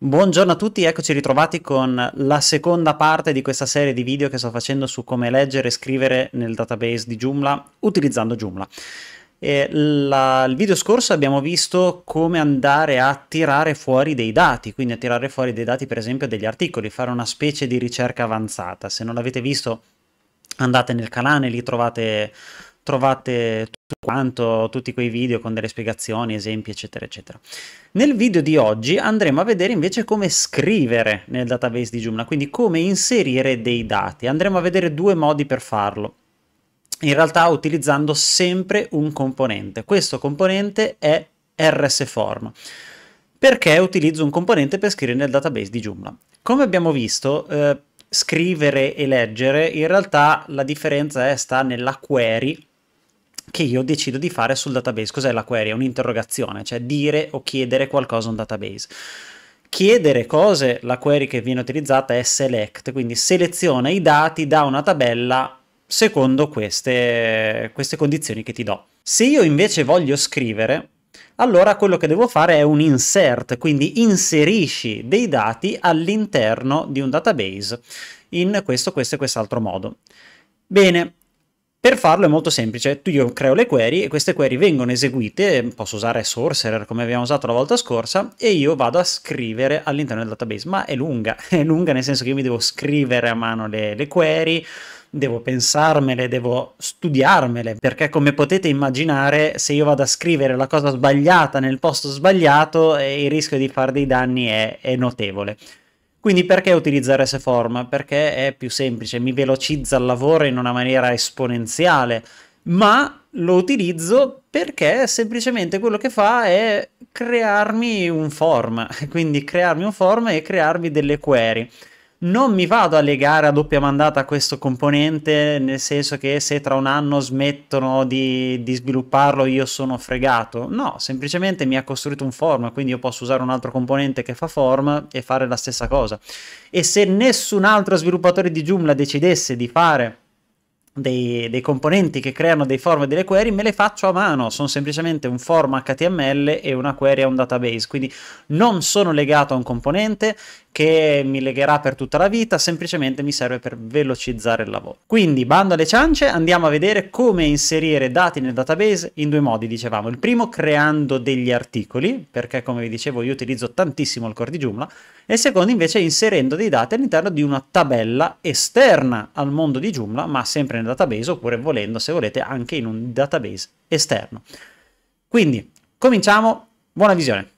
Buongiorno a tutti, eccoci ritrovati con la seconda parte di questa serie di video che sto facendo su come leggere e scrivere nel database di Joomla utilizzando Joomla. La, il video scorso abbiamo visto come andare a tirare fuori dei dati, quindi a tirare fuori dei dati per esempio degli articoli, fare una specie di ricerca avanzata. Se non l'avete visto andate nel canale, lì trovate trovate quanto, tutti quei video con delle spiegazioni, esempi, eccetera, eccetera. Nel video di oggi andremo a vedere invece come scrivere nel database di Joomla, quindi come inserire dei dati. Andremo a vedere due modi per farlo. In realtà utilizzando sempre un componente. Questo componente è rsform. Perché utilizzo un componente per scrivere nel database di Joomla? Come abbiamo visto, eh, scrivere e leggere, in realtà la differenza è, sta nella query che io decido di fare sul database. Cos'è la query? È un'interrogazione, cioè dire o chiedere qualcosa a un database. Chiedere cose, la query che viene utilizzata è select, quindi seleziona i dati da una tabella secondo queste, queste condizioni che ti do. Se io invece voglio scrivere, allora quello che devo fare è un insert, quindi inserisci dei dati all'interno di un database in questo, questo e quest'altro modo. Bene, per farlo è molto semplice, tu io creo le query e queste query vengono eseguite, posso usare Sorcerer come abbiamo usato la volta scorsa, e io vado a scrivere all'interno del database, ma è lunga, è lunga nel senso che io mi devo scrivere a mano le, le query, devo pensarmele, devo studiarmele, perché come potete immaginare se io vado a scrivere la cosa sbagliata nel posto sbagliato, eh, il rischio di fare dei danni è, è notevole. Quindi perché utilizzare S-Form? Perché è più semplice, mi velocizza il lavoro in una maniera esponenziale, ma lo utilizzo perché semplicemente quello che fa è crearmi un form, quindi crearmi un form e crearmi delle query. Non mi vado a legare a doppia mandata a questo componente, nel senso che se tra un anno smettono di, di svilupparlo io sono fregato. No, semplicemente mi ha costruito un form, quindi io posso usare un altro componente che fa form e fare la stessa cosa. E se nessun altro sviluppatore di Joomla decidesse di fare dei, dei, componenti che creano dei form e delle query me le faccio a mano, sono semplicemente un form HTML e una query a un database, quindi non sono legato a un componente che mi legherà per tutta la vita, semplicemente mi serve per velocizzare il lavoro. Quindi, bando alle ciance, andiamo a vedere come inserire dati nel database in due modi, dicevamo. Il primo creando degli articoli, perché come vi dicevo io utilizzo tantissimo il core di Joomla, e il secondo invece inserendo dei dati all'interno di una tabella esterna al mondo di Joomla, ma sempre nel database, oppure volendo, se volete, anche in un database esterno. Quindi, cominciamo, buona visione!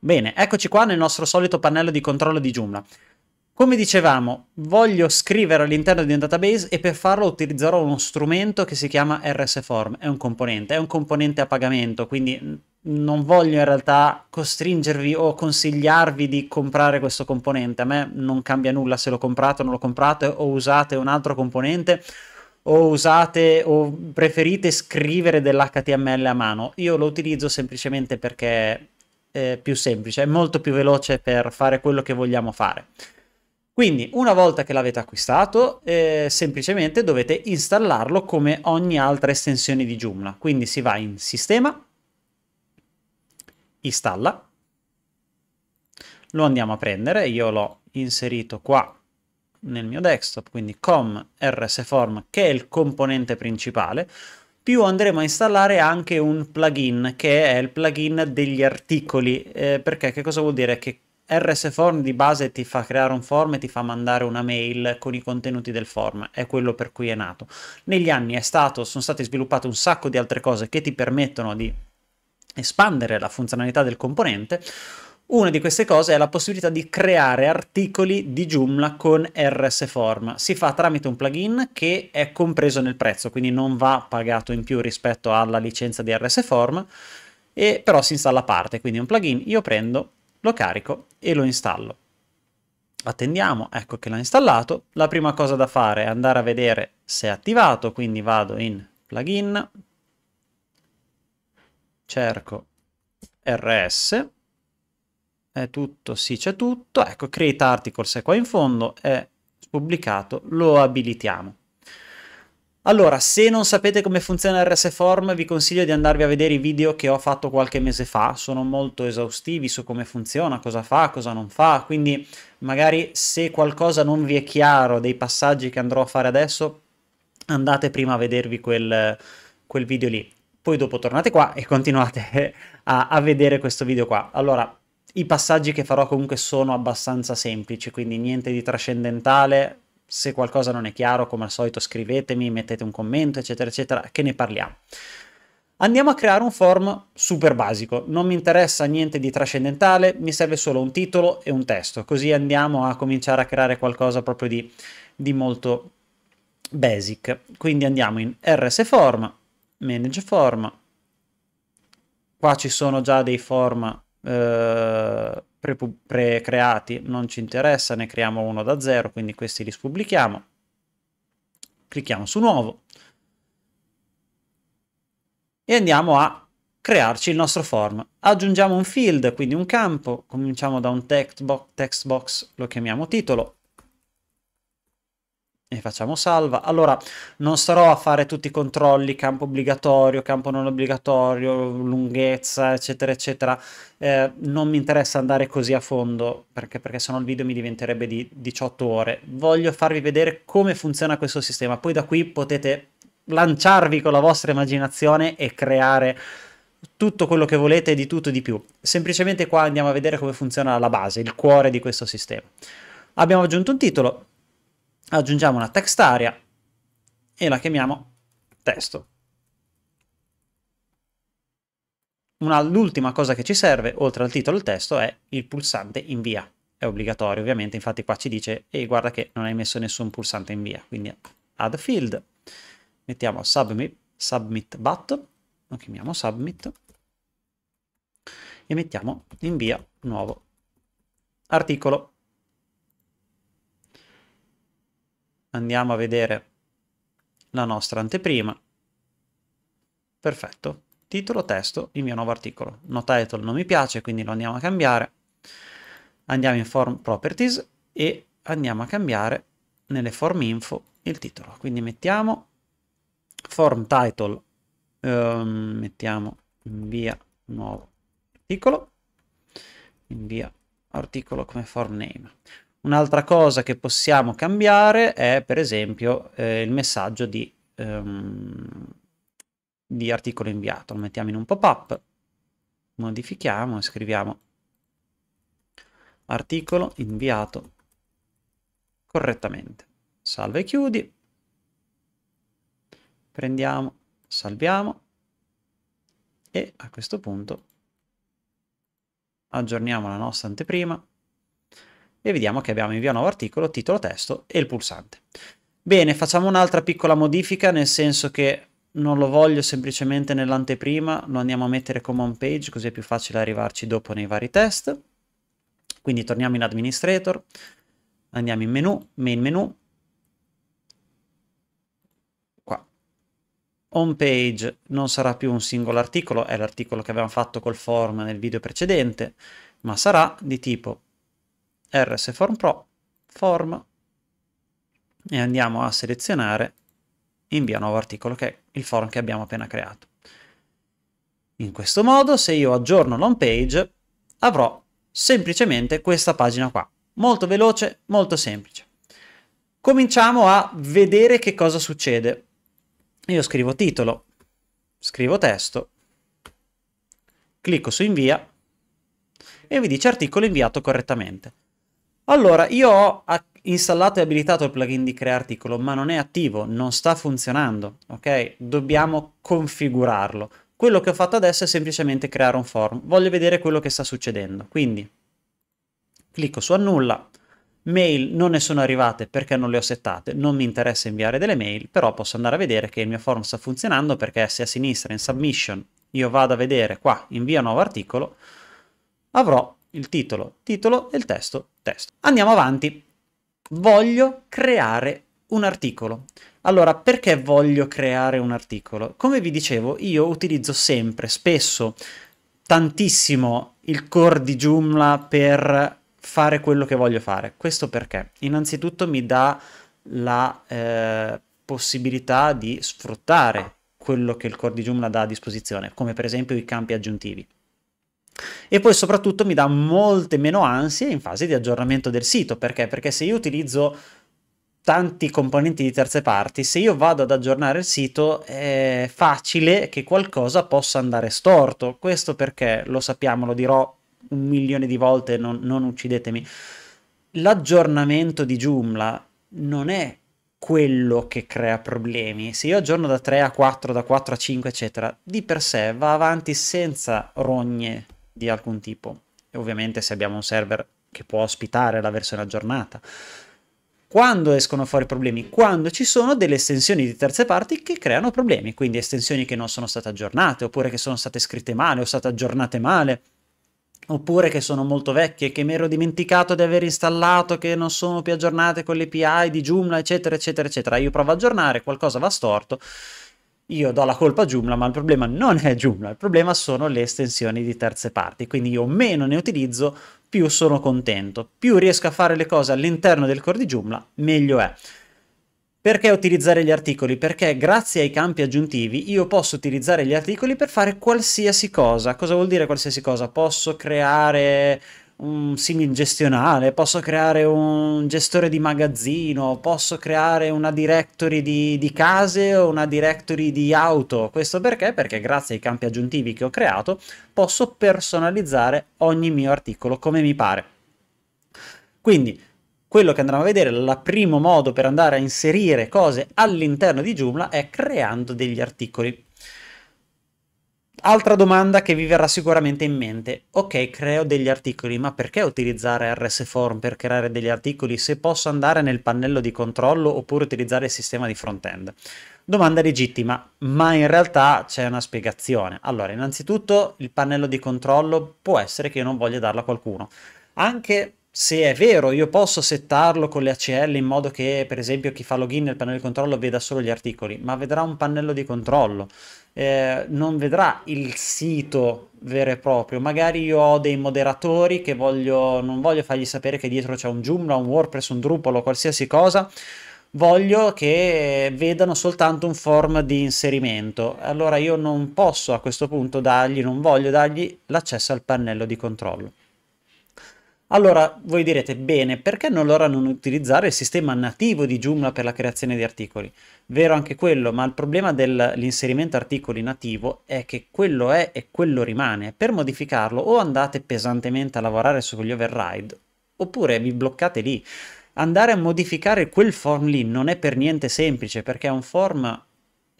Bene, eccoci qua nel nostro solito pannello di controllo di Joomla. Come dicevamo, voglio scrivere all'interno di un database e per farlo utilizzerò uno strumento che si chiama RSForm, è un componente, è un componente a pagamento, quindi non voglio in realtà costringervi o consigliarvi di comprare questo componente, a me non cambia nulla se lo comprate o non lo comprate o usate un altro componente o usate o preferite scrivere dell'HTML a mano, io lo utilizzo semplicemente perché eh, più semplice, è molto più veloce per fare quello che vogliamo fare. Quindi una volta che l'avete acquistato, eh, semplicemente dovete installarlo come ogni altra estensione di Joomla. Quindi si va in sistema, installa, lo andiamo a prendere, io l'ho inserito qua nel mio desktop, quindi com rsform che è il componente principale più andremo a installare anche un plugin che è il plugin degli articoli eh, perché che cosa vuol dire? Che RS Form di base ti fa creare un form e ti fa mandare una mail con i contenuti del form, è quello per cui è nato. Negli anni stato, sono state sviluppate un sacco di altre cose che ti permettono di espandere la funzionalità del componente una di queste cose è la possibilità di creare articoli di Joomla con RS Form. Si fa tramite un plugin che è compreso nel prezzo, quindi non va pagato in più rispetto alla licenza di RS Form, e però si installa a parte, quindi un plugin, io prendo, lo carico e lo installo. Attendiamo, ecco che l'ha installato. La prima cosa da fare è andare a vedere se è attivato, quindi vado in plugin, cerco RS è eh, tutto, sì c'è tutto, ecco create articles è qua in fondo, è pubblicato, lo abilitiamo. Allora, se non sapete come funziona RS Form, vi consiglio di andarvi a vedere i video che ho fatto qualche mese fa, sono molto esaustivi su come funziona, cosa fa, cosa non fa, quindi magari se qualcosa non vi è chiaro dei passaggi che andrò a fare adesso, andate prima a vedervi quel, quel video lì. Poi dopo tornate qua e continuate a, a vedere questo video qua. Allora, i passaggi che farò comunque sono abbastanza semplici, quindi niente di trascendentale. Se qualcosa non è chiaro, come al solito, scrivetemi, mettete un commento, eccetera, eccetera, che ne parliamo. Andiamo a creare un form super basico, non mi interessa niente di trascendentale, mi serve solo un titolo e un testo, così andiamo a cominciare a creare qualcosa proprio di, di molto basic. Quindi andiamo in RS Form, Manage Form, qua ci sono già dei form eh, pre-creati pre non ci interessa, ne creiamo uno da zero, quindi questi li spubblichiamo. Clicchiamo su nuovo e andiamo a crearci il nostro form. Aggiungiamo un field, quindi un campo, cominciamo da un text box, text box lo chiamiamo titolo, e facciamo salva. Allora, non starò a fare tutti i controlli, campo obbligatorio, campo non obbligatorio, lunghezza, eccetera, eccetera. Eh, non mi interessa andare così a fondo, perché, perché sennò il video mi diventerebbe di 18 ore. Voglio farvi vedere come funziona questo sistema. Poi da qui potete lanciarvi con la vostra immaginazione e creare tutto quello che volete, di tutto e di più. Semplicemente qua andiamo a vedere come funziona la base, il cuore di questo sistema. Abbiamo aggiunto un titolo, aggiungiamo una text area e la chiamiamo testo. L'ultima cosa che ci serve, oltre al titolo e al testo, è il pulsante invia. È obbligatorio, ovviamente, infatti qua ci dice, e guarda che non hai messo nessun pulsante invia, quindi add field, mettiamo submit, submit but, lo chiamiamo submit, e mettiamo invia nuovo articolo andiamo a vedere la nostra anteprima. Perfetto. Titolo, testo, il mio nuovo articolo. No title non mi piace, quindi lo andiamo a cambiare. Andiamo in form properties e andiamo a cambiare nelle form info il titolo. Quindi mettiamo form title, ehm, mettiamo invia nuovo articolo, invia articolo come form name. Un'altra cosa che possiamo cambiare è per esempio eh, il messaggio di, ehm, di articolo inviato. Lo mettiamo in un pop-up, modifichiamo e scriviamo articolo inviato correttamente. Salva e chiudi. Prendiamo, salviamo e a questo punto aggiorniamo la nostra anteprima e vediamo che abbiamo invia nuovo articolo, titolo testo e il pulsante. Bene, facciamo un'altra piccola modifica nel senso che non lo voglio semplicemente nell'anteprima, lo andiamo a mettere come home page così è più facile arrivarci dopo nei vari test. Quindi torniamo in administrator, andiamo in menu, main menu, qua. Home page non sarà più un singolo articolo, è l'articolo che abbiamo fatto col form nel video precedente, ma sarà di tipo RS Form Pro, Form, e andiamo a selezionare invia nuovo articolo, che è il form che abbiamo appena creato. In questo modo, se io aggiorno l'home page, avrò semplicemente questa pagina qua. Molto veloce, molto semplice. Cominciamo a vedere che cosa succede. Io scrivo titolo, scrivo testo, clicco su invia e mi dice articolo inviato correttamente. Allora, io ho installato e abilitato il plugin di crea articolo, ma non è attivo, non sta funzionando, ok? Dobbiamo configurarlo. Quello che ho fatto adesso è semplicemente creare un form. Voglio vedere quello che sta succedendo. Quindi clicco su annulla. Mail non ne sono arrivate perché non le ho settate, non mi interessa inviare delle mail, però posso andare a vedere che il mio form sta funzionando perché se a sinistra in submission io vado a vedere qua invia nuovo articolo, avrò il titolo, titolo e il testo, testo. Andiamo avanti. Voglio creare un articolo. Allora, perché voglio creare un articolo? Come vi dicevo, io utilizzo sempre, spesso, tantissimo il core di Joomla per fare quello che voglio fare. Questo perché? Innanzitutto mi dà la eh, possibilità di sfruttare quello che il core di Joomla dà a disposizione, come per esempio i campi aggiuntivi e poi soprattutto mi dà molte meno ansie in fase di aggiornamento del sito, perché? Perché se io utilizzo tanti componenti di terze parti, se io vado ad aggiornare il sito è facile che qualcosa possa andare storto, questo perché lo sappiamo, lo dirò un milione di volte, non, non uccidetemi, l'aggiornamento di Joomla non è quello che crea problemi. Se io aggiorno da 3 a 4, da 4 a 5, eccetera, di per sé va avanti senza rogne di alcun tipo. E ovviamente se abbiamo un server che può ospitare la versione aggiornata. Quando escono fuori problemi? Quando ci sono delle estensioni di terze parti che creano problemi, quindi estensioni che non sono state aggiornate, oppure che sono state scritte male, o state aggiornate male, oppure che sono molto vecchie, che mi ero dimenticato di aver installato, che non sono più aggiornate con le API di Joomla, eccetera, eccetera, eccetera. Io provo ad aggiornare, qualcosa va storto io do la colpa a Joomla, ma il problema non è Joomla, il problema sono le estensioni di terze parti, quindi io meno ne utilizzo, più sono contento, più riesco a fare le cose all'interno del core di Joomla, meglio è. Perché utilizzare gli articoli? Perché grazie ai campi aggiuntivi io posso utilizzare gli articoli per fare qualsiasi cosa. Cosa vuol dire qualsiasi cosa? Posso creare un simil gestionale, posso creare un gestore di magazzino, posso creare una directory di, di, case o una directory di auto. Questo perché? Perché grazie ai campi aggiuntivi che ho creato posso personalizzare ogni mio articolo come mi pare. Quindi quello che andremo a vedere, il primo modo per andare a inserire cose all'interno di Joomla è creando degli articoli. Altra domanda che vi verrà sicuramente in mente. Ok, creo degli articoli, ma perché utilizzare RS Form per creare degli articoli se posso andare nel pannello di controllo oppure utilizzare il sistema di front-end? Domanda legittima, ma in realtà c'è una spiegazione. Allora, innanzitutto il pannello di controllo può essere che io non voglia darlo a qualcuno. Anche se è vero, io posso settarlo con le ACL in modo che, per esempio, chi fa login nel pannello di controllo veda solo gli articoli, ma vedrà un pannello di controllo eh, non vedrà il sito vero e proprio. Magari io ho dei moderatori che voglio, non voglio fargli sapere che dietro c'è un Joomla, un WordPress, un Drupal o qualsiasi cosa. Voglio che vedano soltanto un form di inserimento. Allora io non posso a questo punto dargli, non voglio dargli l'accesso al pannello di controllo. Allora voi direte, bene, perché non allora non utilizzare il sistema nativo di Joomla per la creazione di articoli? Vero anche quello, ma il problema dell'inserimento articoli nativo è che quello è e quello rimane. Per modificarlo o andate pesantemente a lavorare sugli override, oppure vi bloccate lì. Andare a modificare quel form lì non è per niente semplice, perché è un form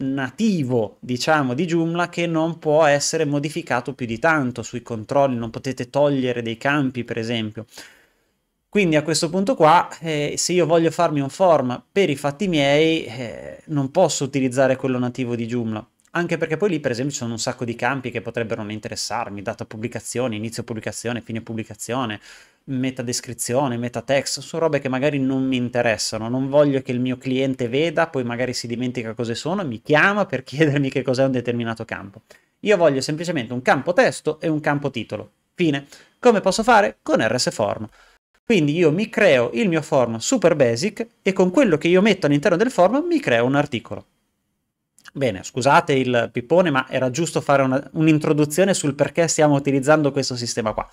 nativo, diciamo, di Joomla che non può essere modificato più di tanto sui controlli, non potete togliere dei campi, per esempio. Quindi a questo punto qua, eh, se io voglio farmi un form per i fatti miei, eh, non posso utilizzare quello nativo di Joomla, anche perché poi lì, per esempio, ci sono un sacco di campi che potrebbero non interessarmi, data pubblicazione, inizio pubblicazione, fine pubblicazione, meta descrizione, meta text, sono robe che magari non mi interessano, non voglio che il mio cliente veda, poi magari si dimentica cosa sono, mi chiama per chiedermi che cos'è un determinato campo. Io voglio semplicemente un campo testo e un campo titolo. Fine. Come posso fare? Con RS Form. Quindi io mi creo il mio form super basic e con quello che io metto all'interno del form mi creo un articolo. Bene, scusate il pippone, ma era giusto fare una, un'introduzione sul perché stiamo utilizzando questo sistema qua.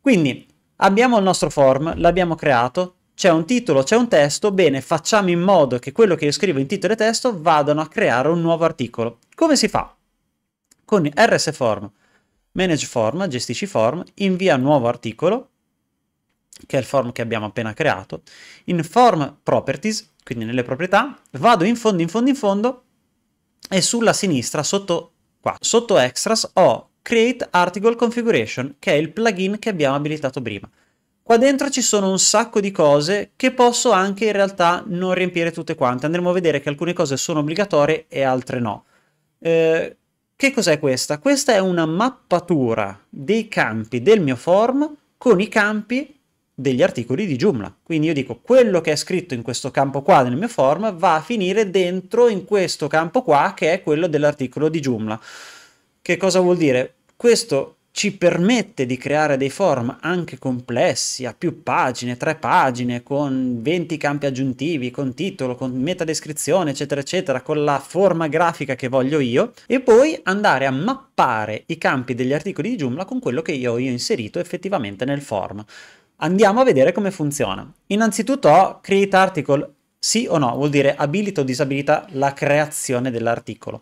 Quindi abbiamo il nostro form, l'abbiamo creato, c'è un titolo, c'è un testo, bene, facciamo in modo che quello che io scrivo in titolo e testo vadano a creare un nuovo articolo. Come si fa? Con rsform, manage form, gestisci form, invia nuovo articolo, che è il form che abbiamo appena creato, in form properties, quindi nelle proprietà, vado in fondo, in fondo, in fondo, e sulla sinistra sotto, qua, sotto extras ho create article configuration che è il plugin che abbiamo abilitato prima. Qua dentro ci sono un sacco di cose che posso anche in realtà non riempire tutte quante. Andremo a vedere che alcune cose sono obbligatorie e altre no. Eh, che cos'è questa? Questa è una mappatura dei campi del mio form con i campi degli articoli di Joomla. Quindi io dico quello che è scritto in questo campo qua nel mio form va a finire dentro in questo campo qua che è quello dell'articolo di Joomla. Che cosa vuol dire? Questo ci permette di creare dei form anche complessi, a più pagine, tre pagine, con 20 campi aggiuntivi, con titolo, con meta descrizione, eccetera, eccetera, con la forma grafica che voglio io, e poi andare a mappare i campi degli articoli di Joomla con quello che io ho inserito effettivamente nel form. Andiamo a vedere come funziona. Innanzitutto ho create article sì o no, vuol dire abilita o disabilita la creazione dell'articolo.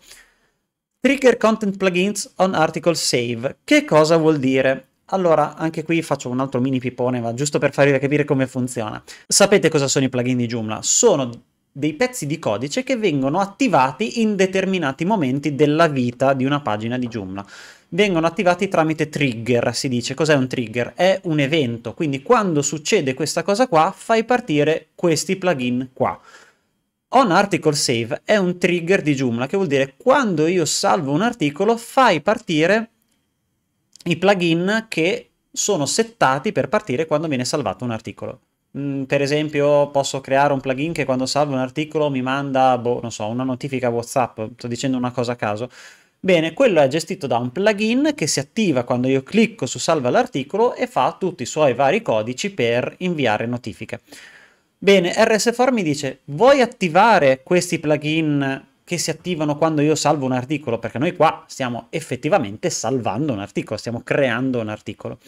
Trigger content plugins on article save. Che cosa vuol dire? Allora, anche qui faccio un altro mini pipone, ma giusto per farvi capire come funziona. Sapete cosa sono i plugin di Joomla? Sono dei pezzi di codice che vengono attivati in determinati momenti della vita di una pagina di Joomla vengono attivati tramite trigger, si dice. Cos'è un trigger? È un evento, quindi quando succede questa cosa qua fai partire questi plugin qua. On article save è un trigger di Joomla, che vuol dire quando io salvo un articolo fai partire i plugin che sono settati per partire quando viene salvato un articolo mm, per esempio posso creare un plugin che quando salvo un articolo mi manda, boh, non so, una notifica WhatsApp, sto dicendo una cosa a caso, Bene, quello è gestito da un plugin che si attiva quando io clicco su salva l'articolo e fa tutti i suoi vari codici per inviare notifiche. Bene, RSFOR mi dice, vuoi attivare questi plugin che si attivano quando io salvo un articolo? Perché noi qua stiamo effettivamente salvando un articolo, stiamo creando un articolo.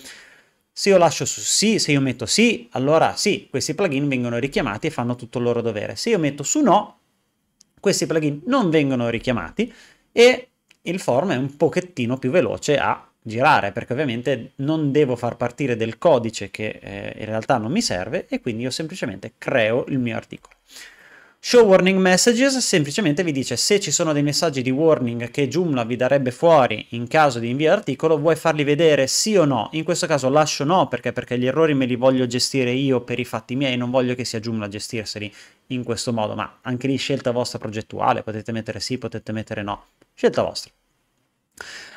Se io lascio su sì, se io metto sì, allora sì, questi plugin vengono richiamati e fanno tutto il loro dovere. Se io metto su no, questi plugin non vengono richiamati e il form è un pochettino più veloce a girare perché ovviamente non devo far partire del codice che eh, in realtà non mi serve e quindi io semplicemente creo il mio articolo. Show warning messages semplicemente vi dice se ci sono dei messaggi di warning che Joomla vi darebbe fuori in caso di invio articolo, vuoi farli vedere sì o no? In questo caso lascio no perché, perché gli errori me li voglio gestire io per i fatti miei, non voglio che sia Joomla a gestirseli in questo modo, ma anche lì scelta vostra progettuale, potete mettere sì, potete mettere no, scelta vostra.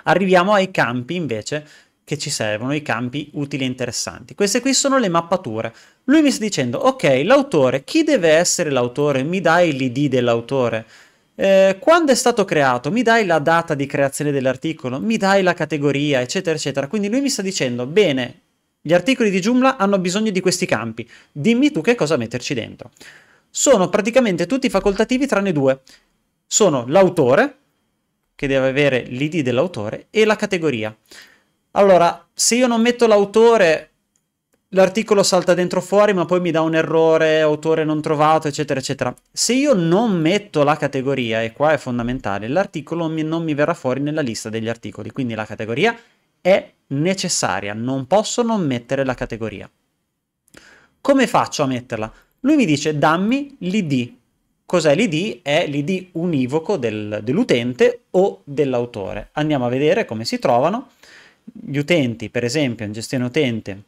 Arriviamo ai campi invece che ci servono, i campi utili e interessanti. Queste qui sono le mappature. Lui mi sta dicendo, ok, l'autore, chi deve essere l'autore? Mi dai l'id dell'autore? Eh, quando è stato creato? Mi dai la data di creazione dell'articolo? Mi dai la categoria, eccetera, eccetera. Quindi lui mi sta dicendo, bene, gli articoli di Joomla hanno bisogno di questi campi, dimmi tu che cosa metterci dentro. Sono praticamente tutti facoltativi tranne due. Sono l'autore, che deve avere l'id dell'autore e la categoria. Allora, se io non metto l'autore, l'articolo salta dentro fuori, ma poi mi dà un errore, autore non trovato, eccetera, eccetera. Se io non metto la categoria, e qua è fondamentale, l'articolo non mi verrà fuori nella lista degli articoli, quindi la categoria è necessaria, non posso non mettere la categoria. Come faccio a metterla? Lui mi dice dammi l'id Cos'è l'ID? È l'ID univoco del, dell'utente o dell'autore. Andiamo a vedere come si trovano. Gli utenti, per esempio, in gestione utente,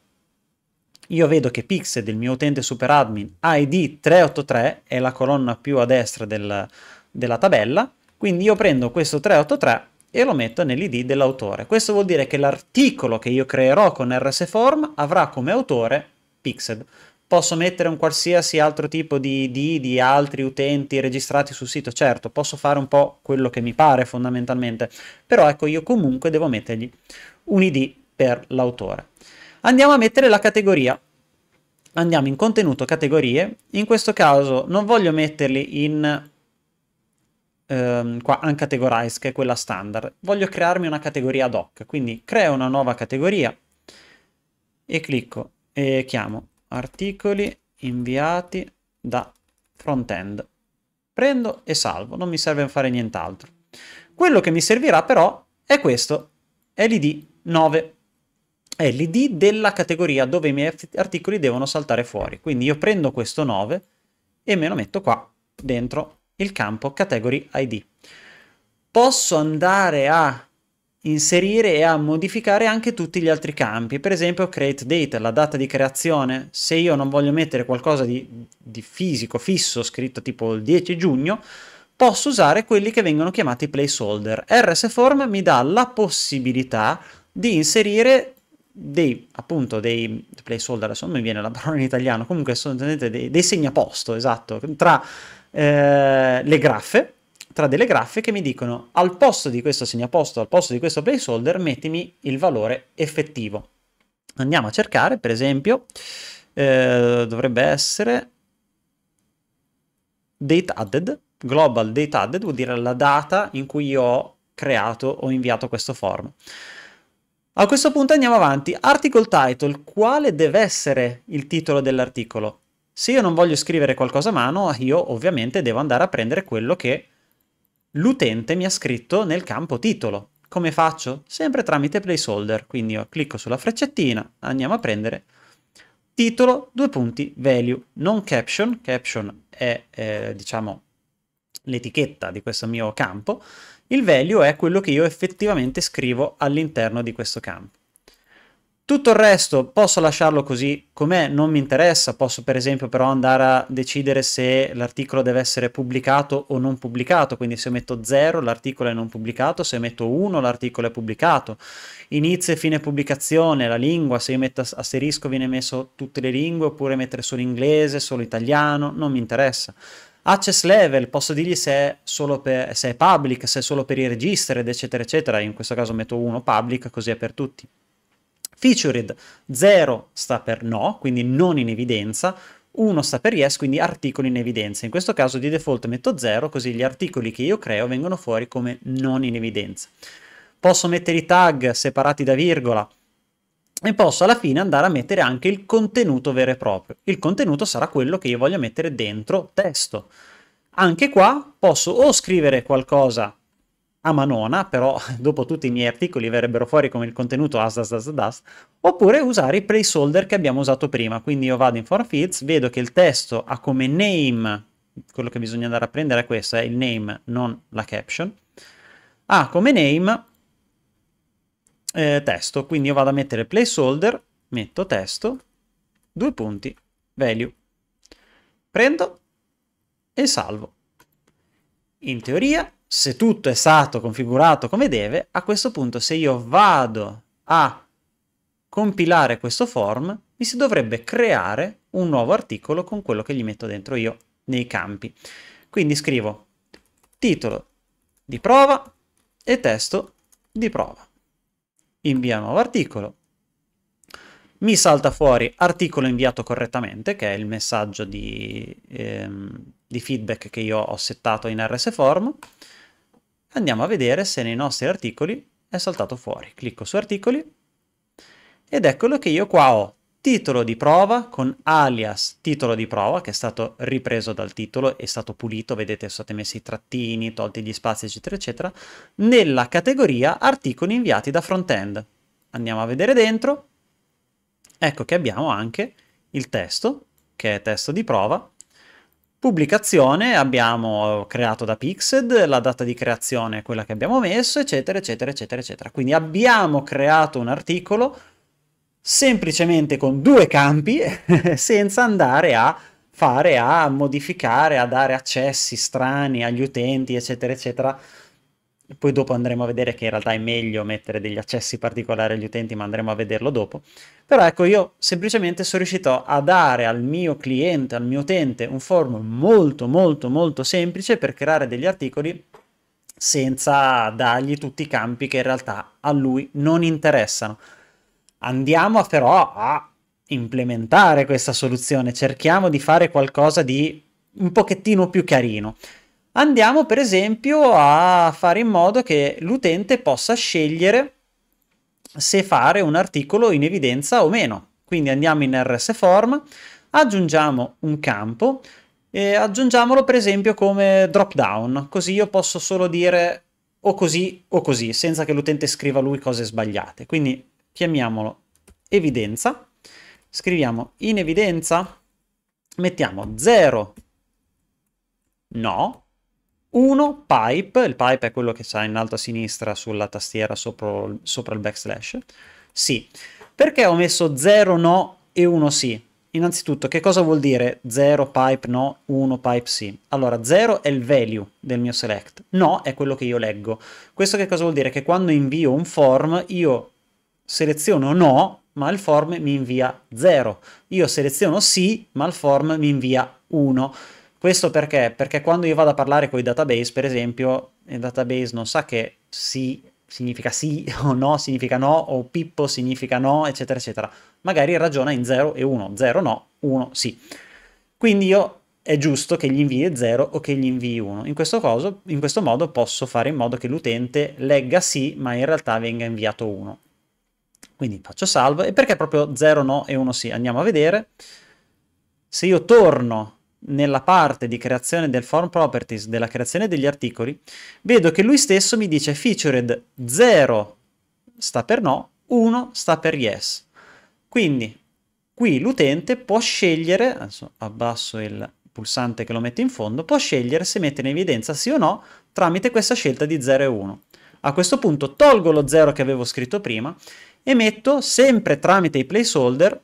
io vedo che Pix il mio utente superadmin ha ID 383 è la colonna più a destra del, della tabella, quindi io prendo questo 383 e lo metto nell'id dell'autore. Questo vuol dire che l'articolo che io creerò con RSForm avrà come autore Pixed. Posso mettere un qualsiasi altro tipo di ID di altri utenti registrati sul sito, certo, posso fare un po' quello che mi pare fondamentalmente, però ecco io comunque devo mettergli un ID per l'autore. Andiamo a mettere la categoria. Andiamo in contenuto categorie, in questo caso non voglio metterli in ehm, qua uncategorized che è quella standard, voglio crearmi una categoria ad hoc, quindi creo una nuova categoria e clicco e chiamo articoli inviati da frontend. Prendo e salvo, non mi serve fare nient'altro. Quello che mi servirà però è questo, l'id 9. È l'id della categoria dove i miei articoli devono saltare fuori. Quindi io prendo questo 9 e me lo metto qua dentro il campo category id. Posso andare a inserire e a modificare anche tutti gli altri campi, per esempio create date, la data di creazione, se io non voglio mettere qualcosa di, di fisico, fisso, scritto tipo il 10 giugno, posso usare quelli che vengono chiamati placeholder. RSForm mi dà la possibilità di inserire dei, appunto, dei placeholder, adesso non mi viene la parola in italiano, comunque sono dei, dei posto, esatto, tra eh, le graffe, tra delle graffe che mi dicono al posto di questo segnaposto, al posto di questo placeholder, mettimi il valore effettivo. Andiamo a cercare, per esempio, eh, dovrebbe essere date added, global date added vuol dire la data in cui io ho creato o inviato questo form. A questo punto andiamo avanti. Article title, quale deve essere il titolo dell'articolo? Se io non voglio scrivere qualcosa a mano, io ovviamente devo andare a prendere quello che l'utente mi ha scritto nel campo titolo. Come faccio? Sempre tramite placeholder, quindi io clicco sulla freccettina, andiamo a prendere titolo, due punti, value, non caption, caption è eh, diciamo l'etichetta di questo mio campo, il value è quello che io effettivamente scrivo all'interno di questo campo. Tutto il resto posso lasciarlo così com'è, non mi interessa, posso per esempio però andare a decidere se l'articolo deve essere pubblicato o non pubblicato, quindi se metto 0 l'articolo è non pubblicato, se metto 1 l'articolo è pubblicato, inizio e fine pubblicazione, la lingua, se io metto asterisco viene messo tutte le lingue oppure mettere solo inglese, solo italiano, non mi interessa. Access level, posso dirgli se è, solo per, se è public, se è solo per i registered, eccetera, eccetera. In questo caso metto 1 public, così è per tutti. Featured 0 sta per no, quindi non in evidenza, 1 sta per yes, quindi articoli in evidenza. In questo caso di default metto 0, così gli articoli che io creo vengono fuori come non in evidenza. Posso mettere i tag separati da virgola e posso alla fine andare a mettere anche il contenuto vero e proprio. Il contenuto sarà quello che io voglio mettere dentro testo. Anche qua posso o scrivere qualcosa a Manona, però dopo tutti i miei articoli verrebbero fuori come il contenuto asdasdasdas, oppure usare i placeholder che abbiamo usato prima. Quindi io vado in for fields, vedo che il testo ha come name, quello che bisogna andare a prendere è questo, è il name, non la caption, ha come name eh, testo, quindi io vado a mettere placeholder, metto testo, due punti, value. Prendo e salvo. In teoria se tutto è stato configurato come deve, a questo punto se io vado a compilare questo form, mi si dovrebbe creare un nuovo articolo con quello che gli metto dentro io nei campi. Quindi scrivo titolo di prova e testo di prova. Invia nuovo articolo. Mi salta fuori articolo inviato correttamente, che è il messaggio di, ehm, di feedback che io ho settato in RSForm. form andiamo a vedere se nei nostri articoli è saltato fuori. Clicco su articoli ed eccolo che io qua ho titolo di prova con alias titolo di prova che è stato ripreso dal titolo, è stato pulito, vedete sono stati messi i trattini, tolti gli spazi eccetera eccetera, nella categoria articoli inviati da frontend. Andiamo a vedere dentro, ecco che abbiamo anche il testo, che è testo di prova, Pubblicazione abbiamo creato da Pixed, la data di creazione è quella che abbiamo messo, eccetera, eccetera, eccetera, eccetera. Quindi abbiamo creato un articolo semplicemente con due campi, senza andare a fare, a modificare, a dare accessi strani agli utenti, eccetera, eccetera, poi dopo andremo a vedere che in realtà è meglio mettere degli accessi particolari agli utenti, ma andremo a vederlo dopo. Però ecco, io semplicemente sono riuscito a dare al mio cliente, al mio utente, un form molto molto molto semplice per creare degli articoli senza dargli tutti i campi che in realtà a lui non interessano. Andiamo però a implementare questa soluzione, cerchiamo di fare qualcosa di un pochettino più carino. Andiamo per esempio a fare in modo che l'utente possa scegliere se fare un articolo in evidenza o meno. Quindi andiamo in RS Form, aggiungiamo un campo e aggiungiamolo per esempio come drop down, così io posso solo dire o così o così, senza che l'utente scriva lui cose sbagliate. Quindi chiamiamolo evidenza, scriviamo in evidenza, mettiamo 0 no, 1 pipe, il pipe è quello che c'è in alto a sinistra sulla tastiera sopra, sopra il backslash, sì. Perché ho messo 0 no e 1 sì? Innanzitutto, che cosa vuol dire 0 pipe no, 1 pipe sì? Allora, 0 è il value del mio select, no è quello che io leggo. Questo che cosa vuol dire? Che quando invio un form io seleziono no, ma il form mi invia 0. Io seleziono sì, ma il form mi invia 1. Questo perché? Perché quando io vado a parlare con i database, per esempio, il database non sa che sì significa sì o no significa no, o Pippo significa no, eccetera, eccetera. Magari ragiona in 0 e 1, 0 no, 1 sì. Quindi io è giusto che gli invii 0 o che gli invii 1. In questo, caso, in questo modo posso fare in modo che l'utente legga sì, ma in realtà venga inviato 1. Quindi faccio salvo. E perché proprio 0 no e 1 sì? Andiamo a vedere. Se io torno nella parte di creazione del form properties, della creazione degli articoli, vedo che lui stesso mi dice featured 0 sta per no, 1 sta per yes. Quindi qui l'utente può scegliere, adesso abbasso il pulsante che lo metto in fondo, può scegliere se mette in evidenza sì o no tramite questa scelta di 0 e 1. A questo punto tolgo lo 0 che avevo scritto prima e metto sempre tramite i placeholder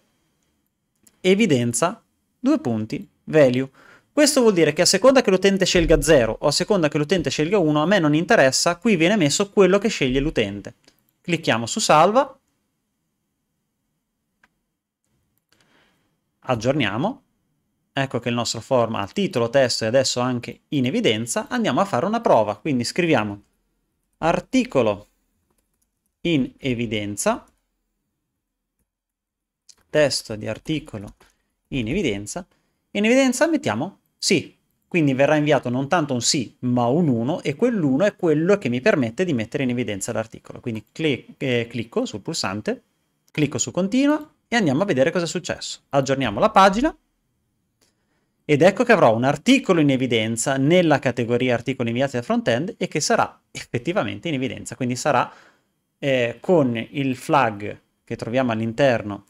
evidenza due punti value. Questo vuol dire che a seconda che l'utente scelga 0 o a seconda che l'utente scelga 1, a me non interessa, qui viene messo quello che sceglie l'utente. Clicchiamo su salva, aggiorniamo, ecco che il nostro form ha titolo, testo e adesso anche in evidenza, andiamo a fare una prova, quindi scriviamo articolo in evidenza, testo di articolo in evidenza, in evidenza mettiamo sì, quindi verrà inviato non tanto un sì ma un 1 e quell'1 è quello che mi permette di mettere in evidenza l'articolo. Quindi clic eh, clicco sul pulsante, clicco su continua e andiamo a vedere cosa è successo. Aggiorniamo la pagina ed ecco che avrò un articolo in evidenza nella categoria articoli inviati da frontend e che sarà effettivamente in evidenza, quindi sarà eh, con il flag che troviamo all'interno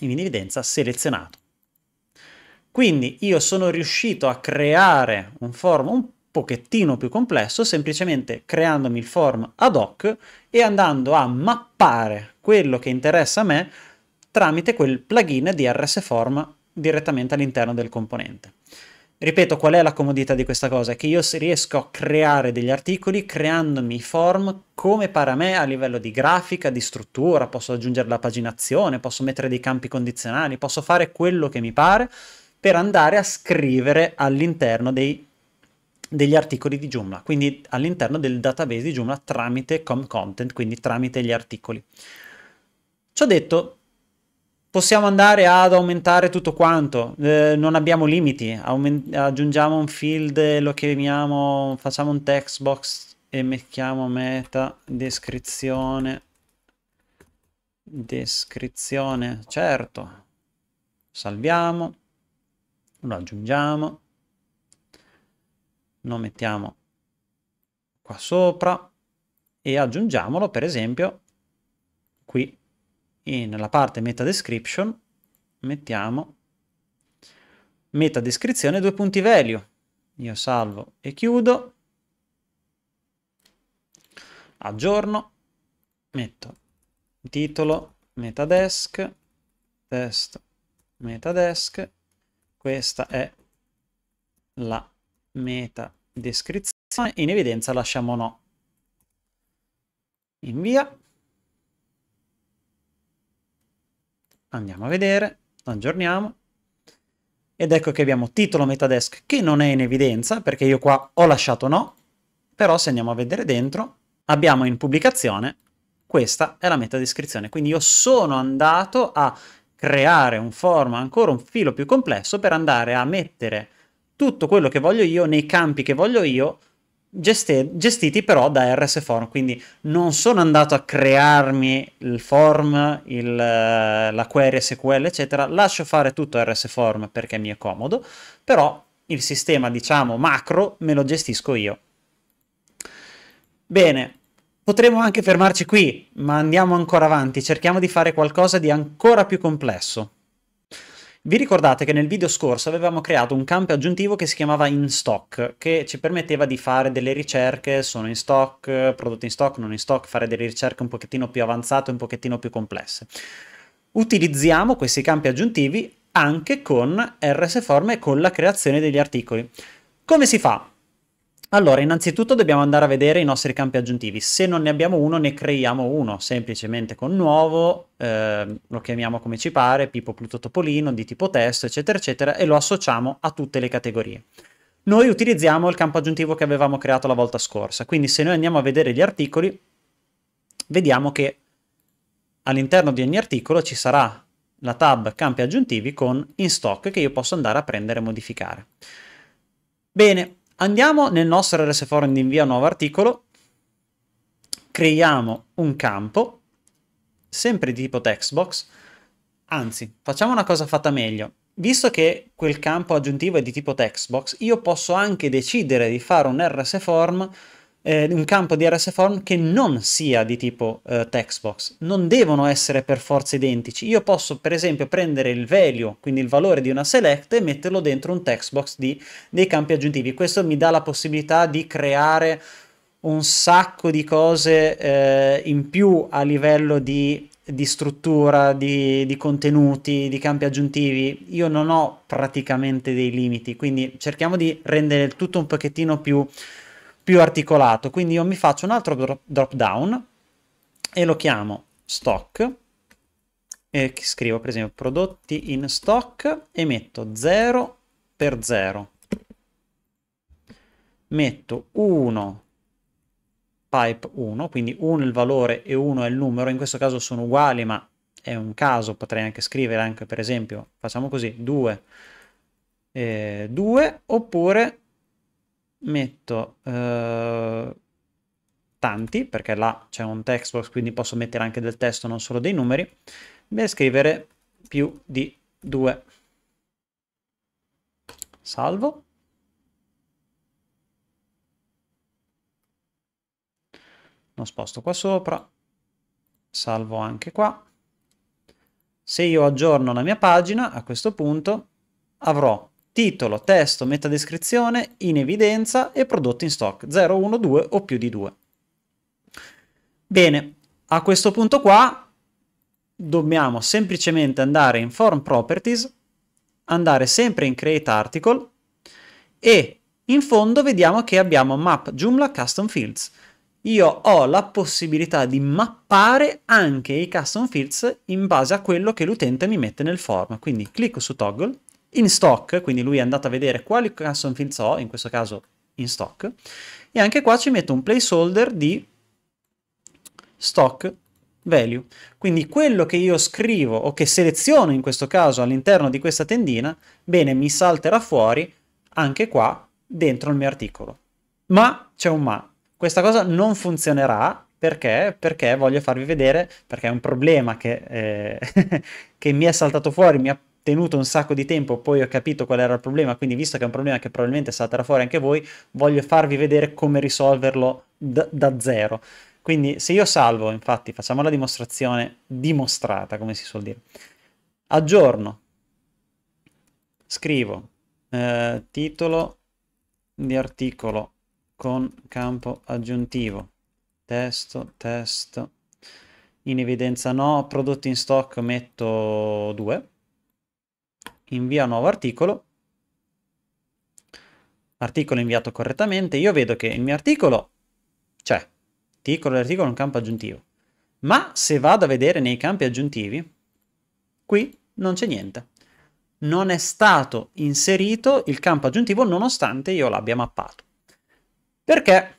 in evidenza selezionato. Quindi io sono riuscito a creare un form un pochettino più complesso semplicemente creandomi il form ad hoc e andando a mappare quello che interessa a me tramite quel plugin di rsform direttamente all'interno del componente. Ripeto, qual è la comodità di questa cosa? È che io riesco a creare degli articoli creandomi form come pare a me a livello di grafica, di struttura, posso aggiungere la paginazione, posso mettere dei campi condizionali, posso fare quello che mi pare per andare a scrivere all'interno dei, degli articoli di Joomla, quindi all'interno del database di Joomla tramite com content, quindi tramite gli articoli. Ciò detto, possiamo andare ad aumentare tutto quanto, eh, non abbiamo limiti, Aument- aggiungiamo un field, lo chiamiamo, facciamo un text box e mettiamo meta descrizione descrizione certo salviamo lo aggiungiamo, lo mettiamo qua sopra e aggiungiamolo per esempio qui nella parte meta description mettiamo meta descrizione due punti value io salvo e chiudo aggiorno metto titolo metadesk test metadesk questa è la meta descrizione. In evidenza lasciamo no. Invia. Andiamo a vedere, aggiorniamo. Ed ecco che abbiamo titolo Metadesk che non è in evidenza perché io qua ho lasciato no, però se andiamo a vedere dentro abbiamo in pubblicazione questa è la meta descrizione. Quindi io sono andato a creare un form ancora un filo più complesso per andare a mettere tutto quello che voglio io nei campi che voglio io gestiti però da RS Form, quindi non sono andato a crearmi il form, il, la query SQL, eccetera, lascio fare tutto RS Form perché mi è comodo, però il sistema, diciamo, macro me lo gestisco io. Bene, Potremmo anche fermarci qui, ma andiamo ancora avanti, cerchiamo di fare qualcosa di ancora più complesso. Vi ricordate che nel video scorso avevamo creato un campo aggiuntivo che si chiamava in stock, che ci permetteva di fare delle ricerche, sono in stock, prodotti in stock, non in stock, fare delle ricerche un pochettino più avanzate, un pochettino più complesse. Utilizziamo questi campi aggiuntivi anche con RSForm e con la creazione degli articoli. Come si fa? Allora, innanzitutto dobbiamo andare a vedere i nostri campi aggiuntivi. Se non ne abbiamo uno, ne creiamo uno, semplicemente con nuovo, eh, lo chiamiamo come ci pare, Pippo Pluto Topolino, di tipo testo, eccetera, eccetera, e lo associamo a tutte le categorie. Noi utilizziamo il campo aggiuntivo che avevamo creato la volta scorsa, quindi se noi andiamo a vedere gli articoli, vediamo che all'interno di ogni articolo ci sarà la tab campi aggiuntivi con in stock che io posso andare a prendere e modificare. Bene, Andiamo nel nostro RS foreign di invia nuovo articolo, creiamo un campo, sempre di tipo textbox, anzi facciamo una cosa fatta meglio, visto che quel campo aggiuntivo è di tipo textbox, io posso anche decidere di fare un RS form eh, un campo di RSForm che non sia di tipo eh, textbox. Non devono essere per forza identici. Io posso per esempio prendere il value, quindi il valore di una select, e metterlo dentro un textbox di, dei campi aggiuntivi. Questo mi dà la possibilità di creare un sacco di cose eh, in più a livello di di struttura, di, di, contenuti, di campi aggiuntivi, io non ho praticamente dei limiti, quindi cerchiamo di rendere tutto un pochettino più più articolato. Quindi io mi faccio un altro drop, drop down e lo chiamo stock e scrivo per esempio prodotti in stock e metto 0 per 0 metto 1 pipe 1 quindi 1 è il valore e 1 è il numero in questo caso sono uguali ma è un caso potrei anche scrivere anche per esempio facciamo così 2 eh, 2 oppure metto eh, tanti, perché là c'è un textbox, quindi posso mettere anche del testo, non solo dei numeri, e scrivere più di due. Salvo. Lo sposto qua sopra, salvo anche qua. Se io aggiorno la mia pagina, a questo punto avrò titolo, testo, meta descrizione, in evidenza e prodotti in stock 0, 1, 2 o più di 2. Bene, a questo punto qua dobbiamo semplicemente andare in Form Properties, andare sempre in Create Article e in fondo vediamo che abbiamo Map Joomla Custom Fields. Io ho la possibilità di mappare anche i custom fields in base a quello che l'utente mi mette nel form. Quindi clicco su Toggle in stock, quindi lui è andato a vedere quali custom fields ho, in questo caso in stock, e anche qua ci metto un placeholder di stock value. Quindi quello che io scrivo o che seleziono in questo caso all'interno di questa tendina, bene, mi salterà fuori anche qua dentro il mio articolo. Ma c'è un ma. Questa cosa non funzionerà perché? Perché voglio farvi vedere, perché è un problema che, eh, che mi è saltato fuori, mi ha tenuto un sacco di tempo, poi ho capito qual era il problema, quindi visto che è un problema che probabilmente salterà fuori anche voi, voglio farvi vedere come risolverlo da, da zero. Quindi se io salvo, infatti, facciamo la dimostrazione dimostrata, come si suol dire. Aggiorno, scrivo eh, titolo di articolo con campo aggiuntivo, testo, testo, in evidenza no, prodotti in stock metto 2 invia nuovo articolo, articolo inviato correttamente, io vedo che il mio articolo c'è, articolo e articolo in un campo aggiuntivo, ma se vado a vedere nei campi aggiuntivi, qui non c'è niente. Non è stato inserito il campo aggiuntivo nonostante io l'abbia mappato. Perché?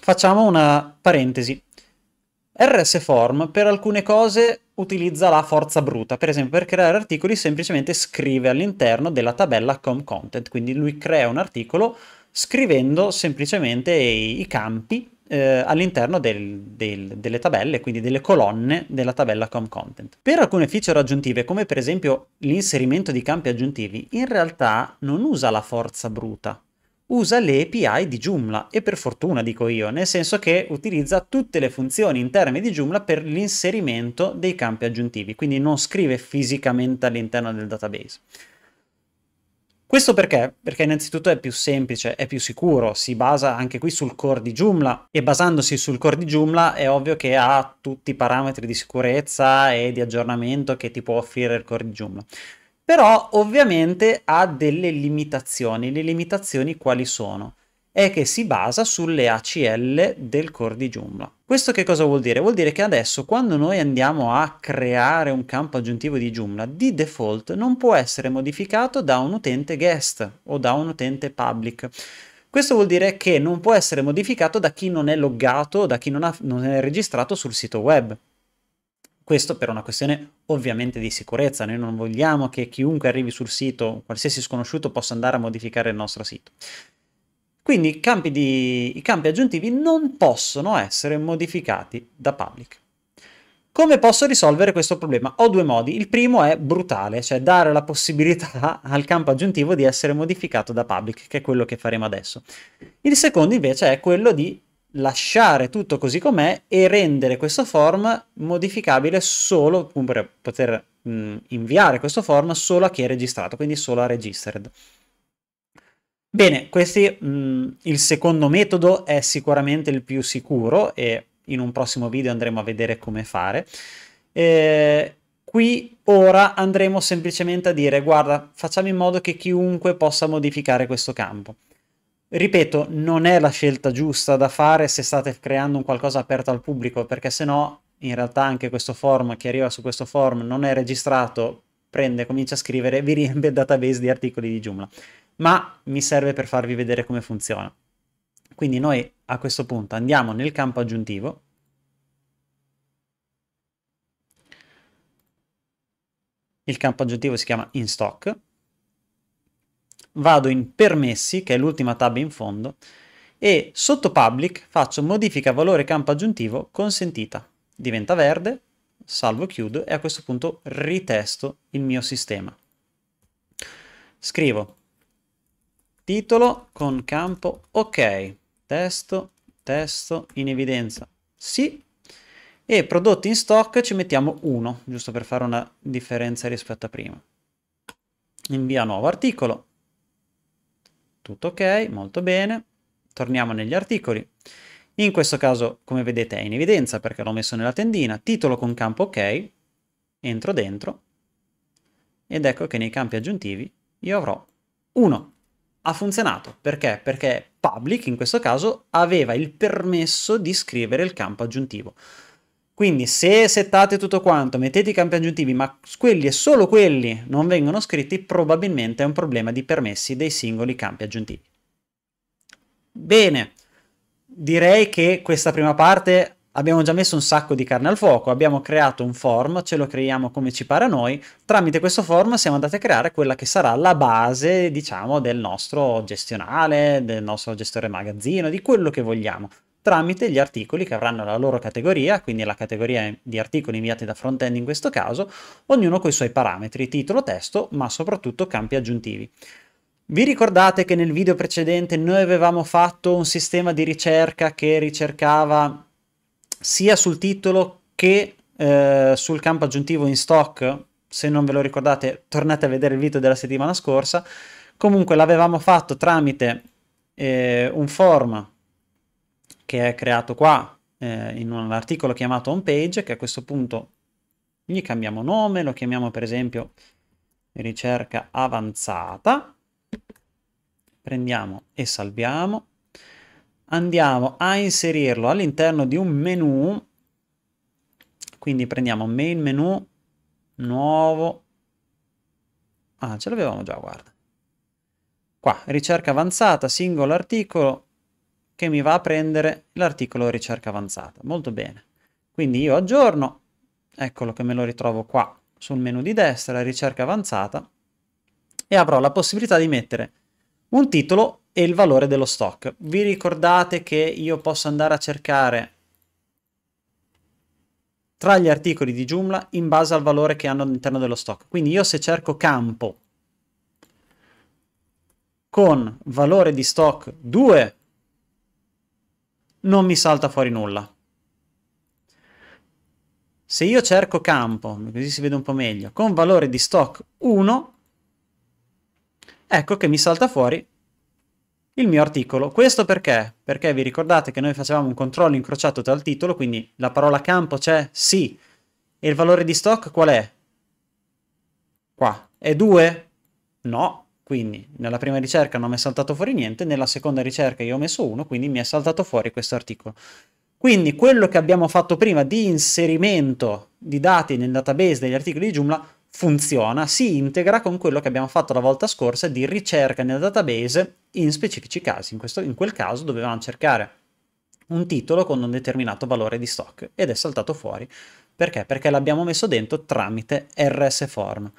Facciamo una parentesi. RS Form per alcune cose utilizza la forza bruta, per esempio per creare articoli semplicemente scrive all'interno della tabella com content, quindi lui crea un articolo scrivendo semplicemente i, i campi eh, all'interno del, del, delle tabelle, quindi delle colonne della tabella com content. Per alcune feature aggiuntive, come per esempio l'inserimento di campi aggiuntivi, in realtà non usa la forza bruta, usa le API di Joomla e per fortuna dico io, nel senso che utilizza tutte le funzioni interne di Joomla per l'inserimento dei campi aggiuntivi, quindi non scrive fisicamente all'interno del database. Questo perché? Perché innanzitutto è più semplice, è più sicuro, si basa anche qui sul core di Joomla e basandosi sul core di Joomla è ovvio che ha tutti i parametri di sicurezza e di aggiornamento che ti può offrire il core di Joomla però ovviamente ha delle limitazioni. Le limitazioni quali sono? È che si basa sulle ACL del core di Joomla. Questo che cosa vuol dire? Vuol dire che adesso quando noi andiamo a creare un campo aggiuntivo di Joomla, di default non può essere modificato da un utente guest o da un utente public. Questo vuol dire che non può essere modificato da chi non è loggato, da chi non, ha, non è registrato sul sito web. Questo per una questione ovviamente di sicurezza, noi non vogliamo che chiunque arrivi sul sito, qualsiasi sconosciuto, possa andare a modificare il nostro sito. Quindi i campi, di, i campi aggiuntivi non possono essere modificati da public. Come posso risolvere questo problema? Ho due modi. Il primo è brutale, cioè dare la possibilità al campo aggiuntivo di essere modificato da public, che è quello che faremo adesso. Il secondo invece è quello di lasciare tutto così com'è e rendere questo form modificabile solo per poter mh, mm, inviare questo form solo a chi è registrato, quindi solo a registered. Bene, questo mh, mm, il secondo metodo è sicuramente il più sicuro e in un prossimo video andremo a vedere come fare. Eh, qui ora andremo semplicemente a dire guarda facciamo in modo che chiunque possa modificare questo campo ripeto, non è la scelta giusta da fare se state creando un qualcosa aperto al pubblico, perché sennò in realtà anche questo form che arriva su questo form non è registrato, prende, comincia a scrivere, vi riempie il database di articoli di Joomla. Ma mi serve per farvi vedere come funziona. Quindi noi a questo punto andiamo nel campo aggiuntivo, il campo aggiuntivo si chiama in stock, vado in permessi, che è l'ultima tab in fondo, e sotto public faccio modifica valore campo aggiuntivo consentita. Diventa verde, salvo chiudo e a questo punto ritesto il mio sistema. Scrivo titolo con campo ok, testo, testo in evidenza, sì, e prodotti in stock ci mettiamo 1, giusto per fare una differenza rispetto a prima. Invia nuovo articolo, tutto ok, molto bene. Torniamo negli articoli. In questo caso, come vedete, è in evidenza perché l'ho messo nella tendina. Titolo con campo ok, entro dentro ed ecco che nei campi aggiuntivi io avrò 1. Ha funzionato, perché? Perché public in questo caso aveva il permesso di scrivere il campo aggiuntivo. Quindi se settate tutto quanto, mettete i campi aggiuntivi, ma quelli e solo quelli non vengono scritti, probabilmente è un problema di permessi dei singoli campi aggiuntivi. Bene, direi che questa prima parte abbiamo già messo un sacco di carne al fuoco, abbiamo creato un form, ce lo creiamo come ci pare a noi, tramite questo form siamo andati a creare quella che sarà la base, diciamo, del nostro gestionale, del nostro gestore magazzino, di quello che vogliamo tramite gli articoli che avranno la loro categoria, quindi la categoria di articoli inviati da frontend in questo caso, ognuno con i suoi parametri, titolo, testo, ma soprattutto campi aggiuntivi. Vi ricordate che nel video precedente noi avevamo fatto un sistema di ricerca che ricercava sia sul titolo che eh, sul campo aggiuntivo in stock? Se non ve lo ricordate, tornate a vedere il video della settimana scorsa. Comunque l'avevamo fatto tramite eh, un form che è creato qua eh, in un articolo chiamato home page che a questo punto gli cambiamo nome, lo chiamiamo per esempio ricerca avanzata, prendiamo e salviamo, andiamo a inserirlo all'interno di un menu, quindi prendiamo main menu, nuovo, ah ce l'avevamo già guarda, qua ricerca avanzata, singolo articolo, che mi va a prendere l'articolo ricerca avanzata. Molto bene. Quindi io aggiorno, eccolo che me lo ritrovo qua sul menu di destra, ricerca avanzata, e avrò la possibilità di mettere un titolo e il valore dello stock. Vi ricordate che io posso andare a cercare tra gli articoli di Joomla in base al valore che hanno all'interno dello stock. Quindi io se cerco campo con valore di stock 2 non mi salta fuori nulla. Se io cerco campo, così si vede un po' meglio, con valore di stock 1, ecco che mi salta fuori il mio articolo. Questo perché? Perché vi ricordate che noi facevamo un controllo incrociato tra il titolo, quindi la parola campo c'è sì. E il valore di stock qual è? Qua. È 2? No, quindi nella prima ricerca non mi è saltato fuori niente, nella seconda ricerca io ho messo 1, quindi mi è saltato fuori questo articolo. Quindi quello che abbiamo fatto prima di inserimento di dati nel database degli articoli di Joomla funziona, si integra con quello che abbiamo fatto la volta scorsa di ricerca nel database in specifici casi. In, questo, in quel caso dovevamo cercare un titolo con un determinato valore di stock ed è saltato fuori. Perché? Perché l'abbiamo messo dentro tramite RS form.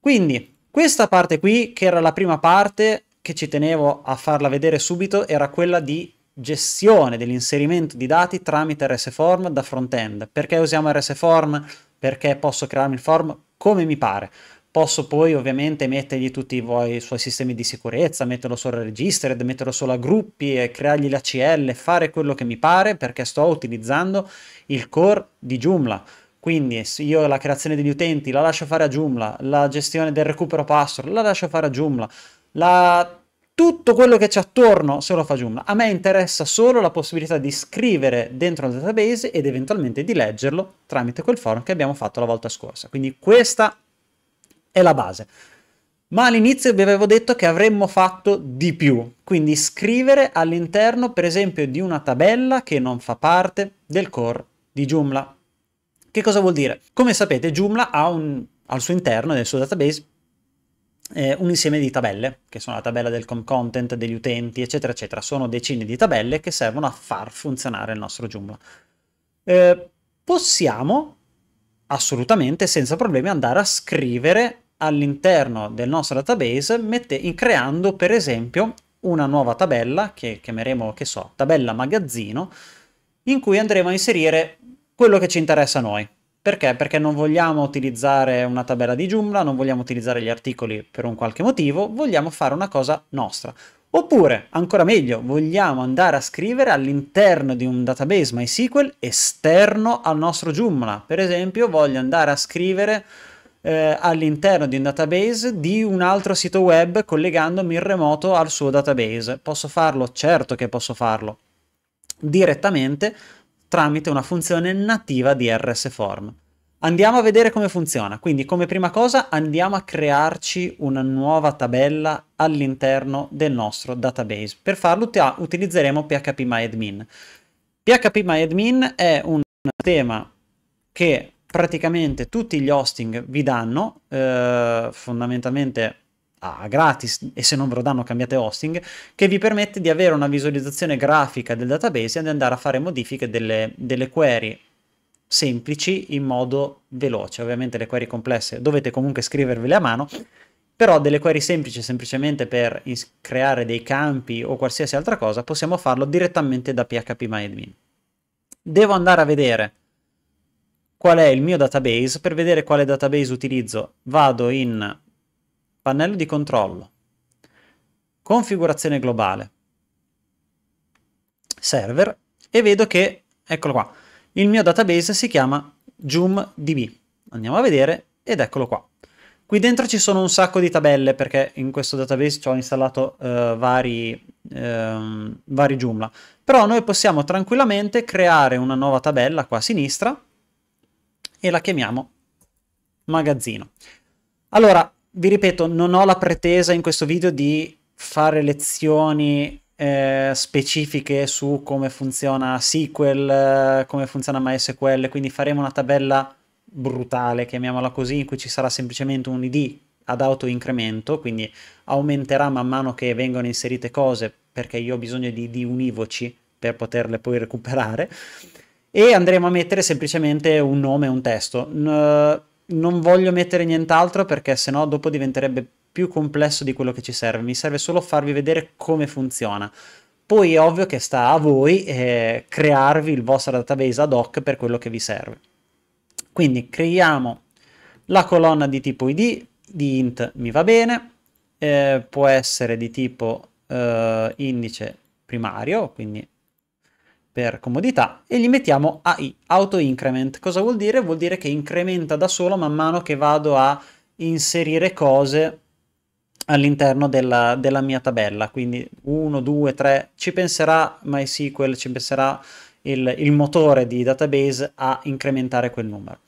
Quindi questa parte qui, che era la prima parte, che ci tenevo a farla vedere subito, era quella di gestione dell'inserimento di dati tramite RSForm da front-end. Perché usiamo RSForm? Perché posso crearmi il form come mi pare. Posso poi ovviamente mettergli tutti i, voi, i suoi sistemi di sicurezza, metterlo solo a registered, metterlo solo a gruppi, e creargli l'ACL, fare quello che mi pare perché sto utilizzando il core di Joomla quindi io la creazione degli utenti la lascio fare a Joomla, la gestione del recupero password la lascio fare a Joomla, la... tutto quello che c'è attorno se lo fa Joomla. A me interessa solo la possibilità di scrivere dentro al database ed eventualmente di leggerlo tramite quel forum che abbiamo fatto la volta scorsa. Quindi questa è la base. Ma all'inizio vi avevo detto che avremmo fatto di più, quindi scrivere all'interno per esempio di una tabella che non fa parte del core di Joomla. Che cosa vuol dire? Come sapete Joomla ha un, al suo interno, nel suo database, eh, un insieme di tabelle, che sono la tabella del com content, degli utenti, eccetera, eccetera. Sono decine di tabelle che servono a far funzionare il nostro Joomla. Eh, possiamo assolutamente, senza problemi, andare a scrivere all'interno del nostro database mette, creando per esempio una nuova tabella che chiameremo, che so, tabella magazzino, in cui andremo a inserire quello che ci interessa a noi. Perché? Perché non vogliamo utilizzare una tabella di Joomla, non vogliamo utilizzare gli articoli per un qualche motivo, vogliamo fare una cosa nostra. Oppure, ancora meglio, vogliamo andare a scrivere all'interno di un database MySQL esterno al nostro Joomla. Per esempio, voglio andare a scrivere eh, all'interno di un database di un altro sito web collegandomi in remoto al suo database. Posso farlo? Certo che posso farlo direttamente tramite una funzione nativa di rsform. Andiamo a vedere come funziona, quindi come prima cosa andiamo a crearci una nuova tabella all'interno del nostro database. Per farlo utilizzeremo phpMyAdmin. PHPMyAdmin è un tema che praticamente tutti gli hosting vi danno, eh, fondamentalmente a gratis e se non ve lo danno cambiate hosting, che vi permette di avere una visualizzazione grafica del database e di andare a fare modifiche delle, delle query semplici in modo veloce. Ovviamente le query complesse dovete comunque scrivervele a mano, però delle query semplici semplicemente per creare dei campi o qualsiasi altra cosa possiamo farlo direttamente da phpMyAdmin. Devo andare a vedere qual è il mio database, per vedere quale database utilizzo vado in pannello di controllo, configurazione globale, server e vedo che, eccolo qua, il mio database si chiama JoomDB. Andiamo a vedere ed eccolo qua. Qui dentro ci sono un sacco di tabelle perché in questo database ci ho installato uh, vari, uh, vari Joomla. Però noi possiamo tranquillamente creare una nuova tabella qua a sinistra e la chiamiamo magazzino. Allora, vi ripeto, non ho la pretesa in questo video di fare lezioni eh, specifiche su come funziona SQL, eh, come funziona MySQL, quindi faremo una tabella brutale, chiamiamola così, in cui ci sarà semplicemente un ID ad autoincremento, quindi aumenterà man mano che vengono inserite cose, perché io ho bisogno di ID univoci per poterle poi recuperare, e andremo a mettere semplicemente un nome e un testo. Uh, non voglio mettere nient'altro perché sennò dopo diventerebbe più complesso di quello che ci serve. Mi serve solo farvi vedere come funziona. Poi è ovvio che sta a voi eh, crearvi il vostro database ad hoc per quello che vi serve. Quindi creiamo la colonna di tipo id, di int mi va bene, eh, può essere di tipo eh, indice primario, quindi per comodità e gli mettiamo AI, auto increment. Cosa vuol dire? Vuol dire che incrementa da solo man mano che vado a inserire cose all'interno della, della, mia tabella, quindi 1, 2, 3, ci penserà MySQL, ci penserà il, il motore di database a incrementare quel numero.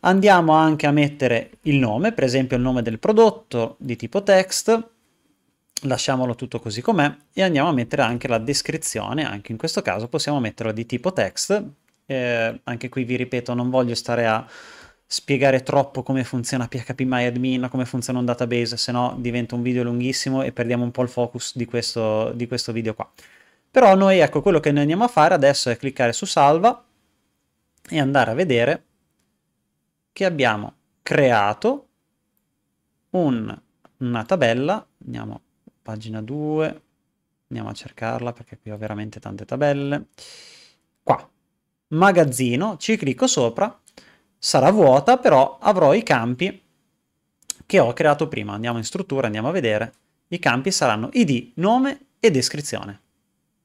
Andiamo anche a mettere il nome, per esempio il nome del prodotto di tipo text, lasciamolo tutto così com'è e andiamo a mettere anche la descrizione, anche in questo caso possiamo metterla di tipo text, eh, anche qui vi ripeto non voglio stare a spiegare troppo come funziona PHP My come funziona un database, se no diventa un video lunghissimo e perdiamo un po' il focus di questo, di questo video qua. Però noi, ecco, quello che noi andiamo a fare adesso è cliccare su salva e andare a vedere che abbiamo creato un, una tabella, andiamo pagina 2, andiamo a cercarla perché qui ho veramente tante tabelle. Qua, magazzino, ci clicco sopra, sarà vuota, però avrò i campi che ho creato prima. Andiamo in struttura, andiamo a vedere. I campi saranno id, nome e descrizione.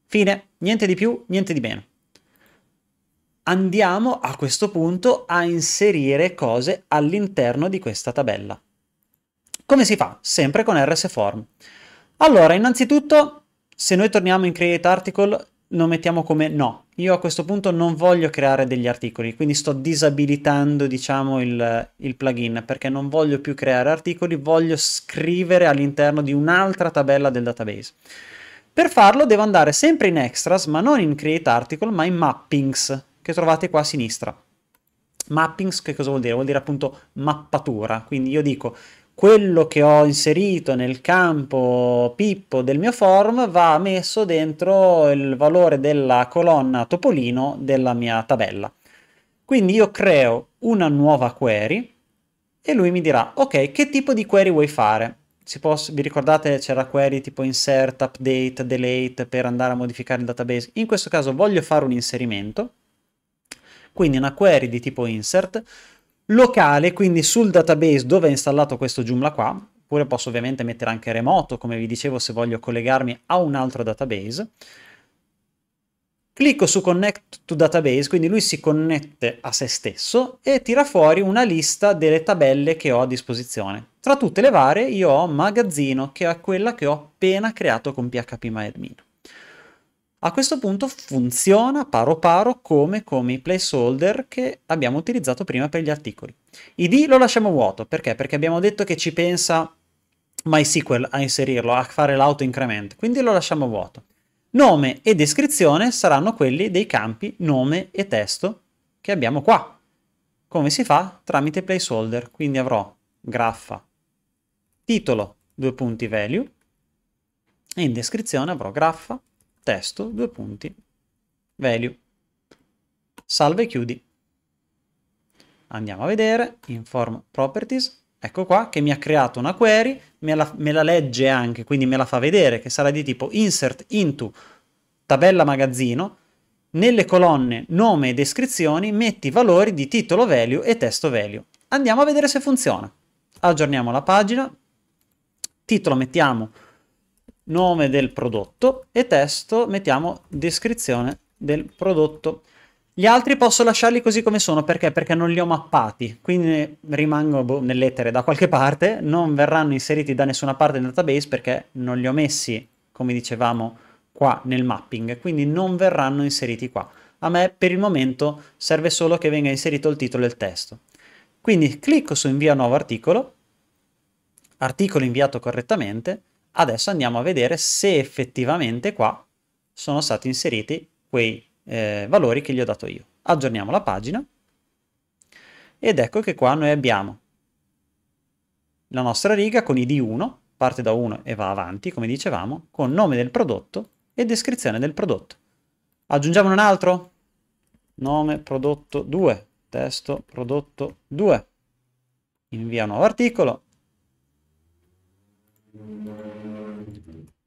Fine, niente di più, niente di meno. Andiamo a questo punto a inserire cose all'interno di questa tabella. Come si fa? Sempre con RSForm. Allora, innanzitutto, se noi torniamo in Create Article, lo mettiamo come no. Io a questo punto non voglio creare degli articoli, quindi sto disabilitando, diciamo, il, il plugin, perché non voglio più creare articoli, voglio scrivere all'interno di un'altra tabella del database. Per farlo devo andare sempre in Extras, ma non in Create Article, ma in Mappings, che trovate qua a sinistra. Mappings che cosa vuol dire? Vuol dire appunto mappatura, quindi io dico quello che ho inserito nel campo Pippo del mio form va messo dentro il valore della colonna Topolino della mia tabella. Quindi io creo una nuova query e lui mi dirà, ok, che tipo di query vuoi fare? Può, vi ricordate c'era query tipo insert, update, delete per andare a modificare il database? In questo caso voglio fare un inserimento, quindi una query di tipo insert, locale, quindi sul database dove è installato questo Joomla qua, oppure posso ovviamente mettere anche remoto, come vi dicevo, se voglio collegarmi a un altro database. Clicco su Connect to Database, quindi lui si connette a se stesso e tira fuori una lista delle tabelle che ho a disposizione. Tra tutte le varie io ho Magazzino, che è quella che ho appena creato con phpMyAdmin. A questo punto funziona paro paro come, come i placeholder che abbiamo utilizzato prima per gli articoli. ID lo lasciamo vuoto, perché? Perché abbiamo detto che ci pensa MySQL a inserirlo, a fare l'auto-increment, quindi lo lasciamo vuoto. Nome e descrizione saranno quelli dei campi nome e testo che abbiamo qua. Come si fa? Tramite placeholder, quindi avrò graffa titolo, due punti value, e in descrizione avrò graffa testo, due punti, value. Salve e chiudi. Andiamo a vedere, inform properties, ecco qua che mi ha creato una query, me la, me la legge anche, quindi me la fa vedere, che sarà di tipo insert into tabella magazzino, nelle colonne nome e descrizioni metti valori di titolo value e testo value. Andiamo a vedere se funziona. Aggiorniamo la pagina, titolo mettiamo nome del prodotto e testo mettiamo descrizione del prodotto. Gli altri posso lasciarli così come sono, perché? Perché non li ho mappati, quindi rimango boh, nell'etere da qualche parte, non verranno inseriti da nessuna parte nel database perché non li ho messi, come dicevamo, qua nel mapping, quindi non verranno inseriti qua. A me per il momento serve solo che venga inserito il titolo e il testo. Quindi clicco su invia nuovo articolo, articolo inviato correttamente, Adesso andiamo a vedere se effettivamente qua sono stati inseriti quei eh, valori che gli ho dato io. Aggiorniamo la pagina ed ecco che qua noi abbiamo la nostra riga con id 1, parte da 1 e va avanti, come dicevamo, con nome del prodotto e descrizione del prodotto. Aggiungiamo un altro, nome prodotto 2, testo prodotto 2, invia un nuovo articolo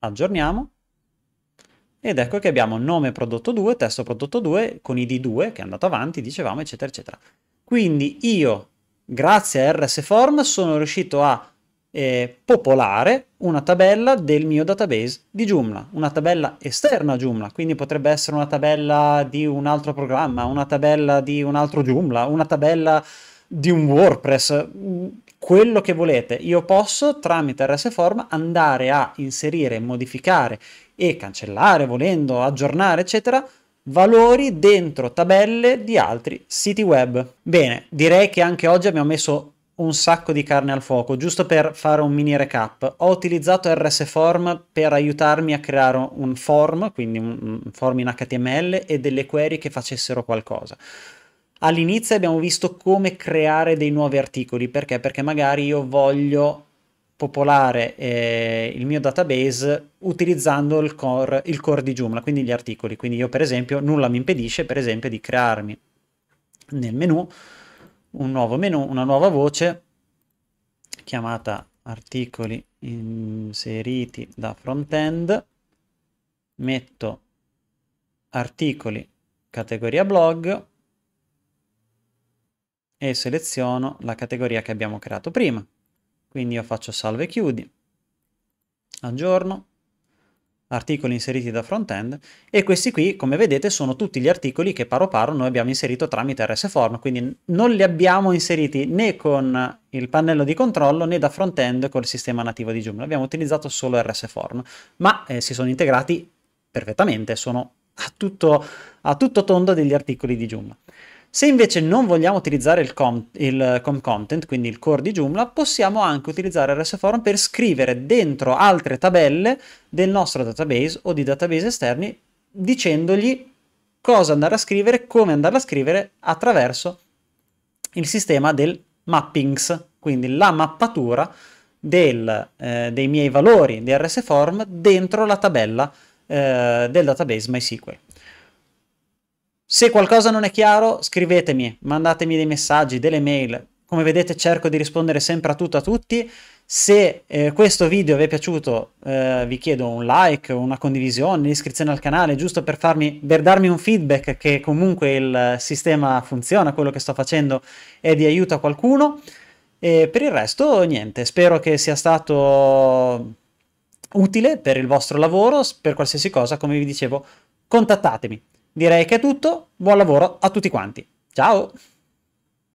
aggiorniamo ed ecco che abbiamo nome prodotto 2, testo prodotto 2 con id 2 che è andato avanti, dicevamo, eccetera, eccetera. Quindi io, grazie a rsform, sono riuscito a eh, popolare una tabella del mio database di Joomla, una tabella esterna a Joomla, quindi potrebbe essere una tabella di un altro programma, una tabella di un altro Joomla, una tabella di un WordPress, quello che volete. Io posso tramite RSForm andare a inserire, modificare e cancellare volendo, aggiornare, eccetera, valori dentro tabelle di altri siti web. Bene, direi che anche oggi abbiamo messo un sacco di carne al fuoco, giusto per fare un mini recap. Ho utilizzato RSForm per aiutarmi a creare un form, quindi un form in HTML e delle query che facessero qualcosa. All'inizio abbiamo visto come creare dei nuovi articoli, perché? Perché magari io voglio popolare eh, il mio database utilizzando il core, il core, di Joomla, quindi gli articoli. Quindi io per esempio nulla mi impedisce per esempio di crearmi nel menu un nuovo menu, una nuova voce chiamata articoli inseriti da frontend, metto articoli categoria blog e seleziono la categoria che abbiamo creato prima. Quindi io faccio salve e chiudi, aggiorno, articoli inseriti da frontend e questi qui, come vedete, sono tutti gli articoli che paro paro noi abbiamo inserito tramite RS Form. quindi non li abbiamo inseriti né con il pannello di controllo né da frontend col sistema nativo di Joomla, abbiamo utilizzato solo RS Form, ma eh, si sono integrati perfettamente, sono a tutto, a tutto tondo degli articoli di Joomla. Se invece non vogliamo utilizzare il, com- il com content, quindi il core di Joomla, possiamo anche utilizzare RSForm per scrivere dentro altre tabelle del nostro database o di database esterni dicendogli cosa andare a scrivere, come andare a scrivere attraverso il sistema del mappings, quindi la mappatura del, eh, dei miei valori di RSForm dentro la tabella eh, del database MySQL. Se qualcosa non è chiaro, scrivetemi, mandatemi dei messaggi, delle mail. Come vedete cerco di rispondere sempre a tutto a tutti. Se eh, questo video vi è piaciuto eh, vi chiedo un like, una condivisione, un'iscrizione al canale, giusto per, farmi, per darmi un feedback che comunque il sistema funziona, quello che sto facendo è di aiuto a qualcuno. E per il resto niente, spero che sia stato utile per il vostro lavoro, per qualsiasi cosa, come vi dicevo, contattatemi direi che è tutto, buon lavoro a tutti quanti. Ciao!